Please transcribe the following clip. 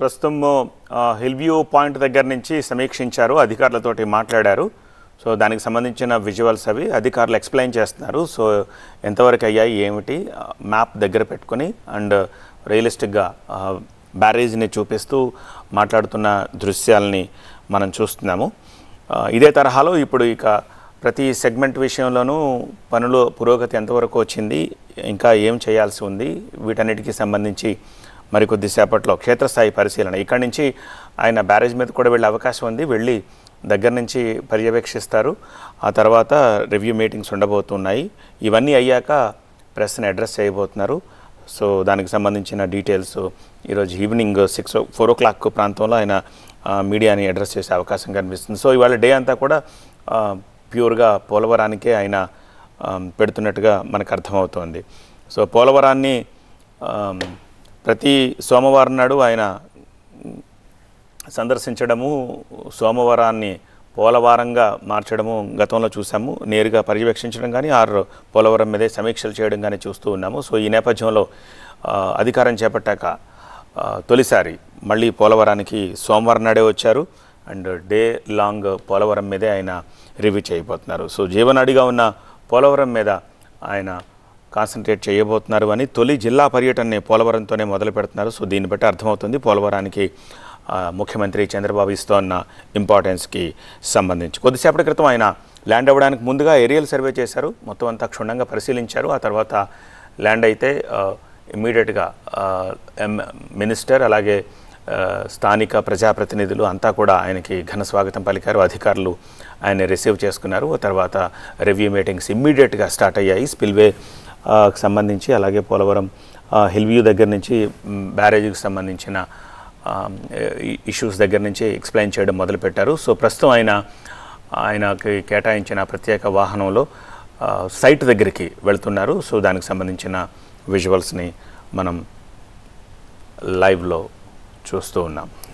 ప్రస్తుతం Hill View point దగ్గర నుంచి సమీక్షించారు అధికారులతోటి మాట్లాడారు సో దానికి సంబంధించిన విజువల్స్ అవి అధికారులు ఎక్స్ప్లెయిన్ చేస్తున్నారు సో ఎంతవరకు అయ్యాయి ఏమిటి మ్యాప్ దగ్గర పెట్టుకొని అండ్ రియలిస్టిక్గా బ్యారేజ్ని చూపిస్తూ మాట్లాడుతున్న దృశ్యాలని మనం చూస్తున్నాము ఇదే తరహాలో ఇప్పుడు ఇక ప్రతి సెగ్మెంట్ విషయంలోనూ పనులు పురోగతి ఎంతవరకు వచ్చింది ఇంకా ఏం చేయాల్సి ఉంది వీటన్నిటికీ సంబంధించి మరికొద్దిసేపట్లో క్షేత్రస్థాయి పరిశీలన ఇక్కడి నుంచి ఆయన బ్యారేజ్ మీద కూడా వెళ్ళే అవకాశం ఉంది వెళ్ళి దగ్గర నుంచి పర్యవేక్షిస్తారు ఆ తర్వాత రివ్యూ మీటింగ్స్ ఉండబోతున్నాయి ఇవన్నీ అయ్యాక ప్రెస్ని అడ్రస్ చేయబోతున్నారు సో దానికి సంబంధించిన డీటెయిల్స్ ఈరోజు evening six four o'clock ప్రాంతంలో ఆయన మీడియాని అడ్రస్ చేసే అవకాశం కనిపిస్తుంది సో ఇవాళ డే అంతా కూడా ప్యూర్గా పోలవరానికే ఆయన పెడుతున్నట్టుగా మనకు అర్థమవుతోంది సో పోలవరాన్ని ప్రతి సోమవారం నాడు ఆయన సందర్శించడము సోమవారాన్ని పోలవారంగా మార్చడము గతంలో చూసాము నేరుగా పర్యవేక్షించడం కానీ ఆరు పోలవరం మీదే సమీక్షలు చేయడం కానీ చూస్తూ ఉన్నాము సో ఈ నేపథ్యంలో అధికారం చేపట్టాక తొలిసారి మళ్ళీ పోలవరానికి సోమవారం నాడే వచ్చారు అండ్ డే లాంగ్ పోలవరం మీదే ఆయన రివ్యూ చేయబోతున్నారు సో జీవనాడిగా ఉన్న పోలవరం మీద ఆయన కాన్సన్ట్రేట్ చేయబోతున్నారు అని తొలి జిల్లా పర్యటనని పోలవరంతోనే మొదలు పెడుతున్నారు సో దీన్ని బట్టి అర్థమవుతుంది పోలవరానికి ముఖ్యమంత్రి చంద్రబాబు ఇస్తోన్న ఇంపార్టెన్స్కి సంబంధించి కొద్దిసేపటి క్రితం ఆయన ల్యాండ్ అవ్వడానికి ముందుగా ఏరియల్ సర్వే చేశారు మొత్తం అంతా క్షుణ్ణంగా పరిశీలించారు ఆ తర్వాత ల్యాండ్ అయితే ఇమ్మీడియట్గా మినిస్టర్ అలాగే స్థానిక ప్రజాప్రతినిధులు అంతా కూడా ఆయనకి ఘన స్వాగతం పలికారు అధికారులు ఆయన రిసీవ్ చేసుకున్నారు తర్వాత రివ్యూ మీటింగ్స్ ఇమ్మీడియట్గా స్టార్ట్ అయ్యాయి స్పిల్వే సంబంధించి అలాగే పోలవరం హిల్ వ్యూ దగ్గర నుంచి బ్యారేజ్కి సంబంధించిన ఇష్యూస్ దగ్గర నుంచి ఎక్స్ప్లెయిన్ చేయడం మొదలుపెట్టారు సో ప్రస్తుతం ఆయన ఆయనకి కేటాయించిన ప్రత్యేక వాహనంలో సైట్ దగ్గరికి వెళ్తున్నారు సో దానికి సంబంధించిన విజువల్స్ని మనం లైవ్లో చూస్తూ ఉన్నాం